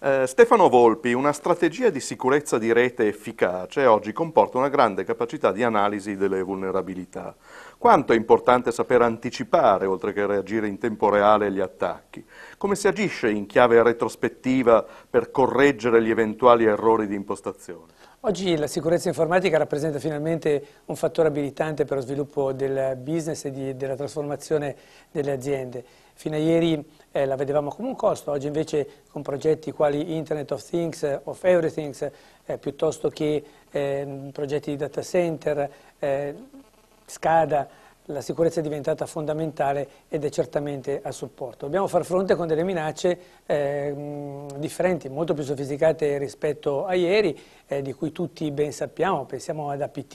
Eh, Stefano Volpi, una strategia di sicurezza di rete efficace oggi comporta una grande capacità di analisi delle vulnerabilità. Quanto è importante saper anticipare, oltre che reagire in tempo reale, gli attacchi? Come si agisce in chiave retrospettiva per correggere gli eventuali errori di impostazione? Oggi la sicurezza informatica rappresenta finalmente un fattore abilitante per lo sviluppo del business e di, della trasformazione delle aziende. Fino a ieri eh, la vedevamo come un costo, oggi invece con progetti quali Internet of Things, of Everything, eh, piuttosto che eh, progetti di data center, eh, SCADA, la sicurezza è diventata fondamentale ed è certamente a supporto. Dobbiamo far fronte con delle minacce eh, differenti, molto più sofisticate rispetto a ieri, eh, di cui tutti ben sappiamo, pensiamo ad APT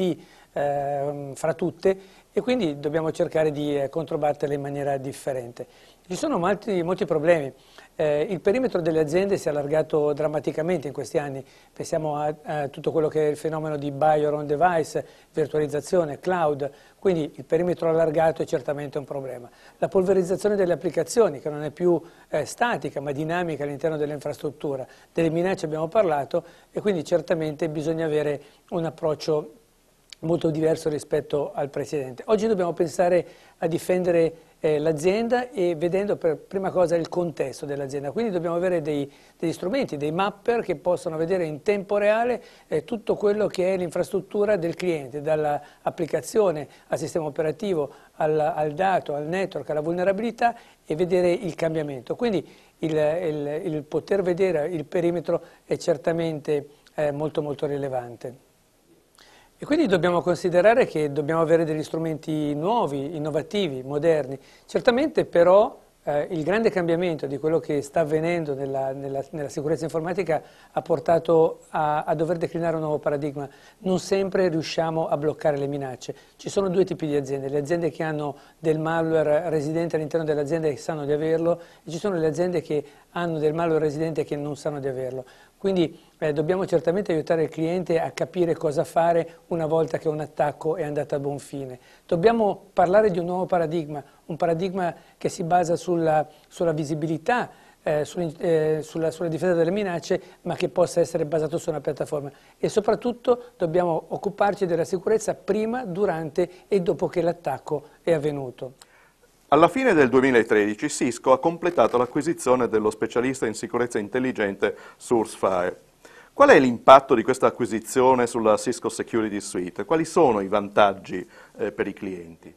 eh, fra tutte, e quindi dobbiamo cercare di eh, controbatterle in maniera differente. Ci sono molti, molti problemi. Eh, il perimetro delle aziende si è allargato drammaticamente in questi anni, pensiamo a, a tutto quello che è il fenomeno di buyer on device, virtualizzazione, cloud, quindi il perimetro allargato è certamente un problema. La polverizzazione delle applicazioni che non è più eh, statica ma dinamica all'interno dell'infrastruttura, delle minacce abbiamo parlato e quindi certamente bisogna avere un approccio molto diverso rispetto al precedente. Oggi dobbiamo pensare a difendere eh, l'azienda e vedendo per prima cosa il contesto dell'azienda, quindi dobbiamo avere dei, degli strumenti, dei mapper che possano vedere in tempo reale eh, tutto quello che è l'infrastruttura del cliente, dall'applicazione al sistema operativo, al, al, dato, al network, alla vulnerabilità e vedere il cambiamento. Quindi il, il, il poter vedere il perimetro è certamente eh, molto molto rilevante. E quindi dobbiamo considerare che dobbiamo avere degli strumenti nuovi, innovativi, moderni. Certamente però eh, il grande cambiamento di quello che sta avvenendo nella, nella, nella sicurezza informatica ha portato a, a, dover declinare un nuovo paradigma. Non sempre riusciamo a bloccare le minacce. Ci sono due tipi di aziende, le aziende che hanno del malware residente all'interno dell'azienda e che sanno di averlo e ci sono le aziende che hanno del malware residente e che non sanno di averlo. Quindi eh, dobbiamo certamente aiutare il cliente a capire cosa fare una volta che un attacco è andato a buon fine. Dobbiamo parlare di un nuovo paradigma, un paradigma che si basa sulla, sulla visibilità, eh, su, eh, sulla, sulla, difesa delle minacce, ma che possa essere basato su una piattaforma. E soprattutto dobbiamo occuparci della sicurezza prima, durante e dopo che l'attacco è avvenuto. Alla fine del 2013 Cisco ha completato l'acquisizione dello specialista in sicurezza intelligente SourceFire. Qual è l'impatto di questa acquisizione sulla Cisco Security Suite? Quali sono i vantaggi eh, per i clienti?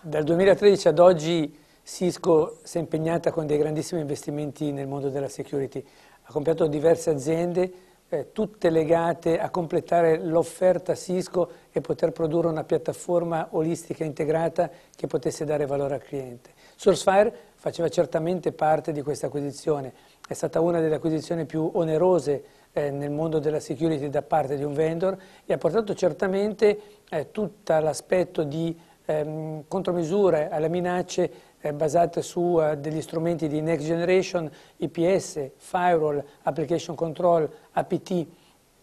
Dal 2013 ad oggi Cisco si è impegnata con dei grandissimi investimenti nel mondo della security. Ha comprato diverse aziende, eh, tutte legate a completare l'offerta Cisco e poter produrre una piattaforma olistica integrata che potesse dare valore al cliente. Sourcefire faceva certamente parte di questa acquisizione, è stata una delle acquisizioni più onerose eh, nel mondo della security da parte di un vendor e ha portato certamente eh, tutto l'aspetto di ehm, contromisure alle minacce eh, basate su eh, degli strumenti di Next Generation, IPS, Firewall, Application Control, APT,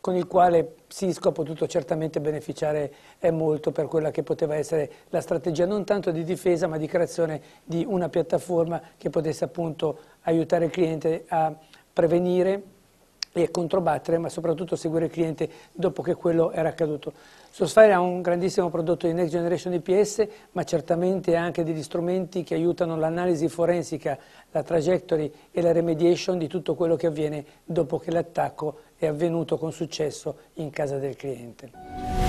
con il quale Cisco ha potuto certamente beneficiare eh, molto per quella che poteva essere la strategia non tanto di difesa ma di creazione di una piattaforma che potesse appunto aiutare il cliente a prevenire e controbattere, ma soprattutto seguire il cliente dopo che quello era accaduto. Sosfire ha un grandissimo prodotto di Next Generation DPS, ma certamente anche degli strumenti che aiutano l'analisi forensica, la trajectory e la remediation di tutto quello che avviene dopo che l'attacco è avvenuto con successo in casa del cliente.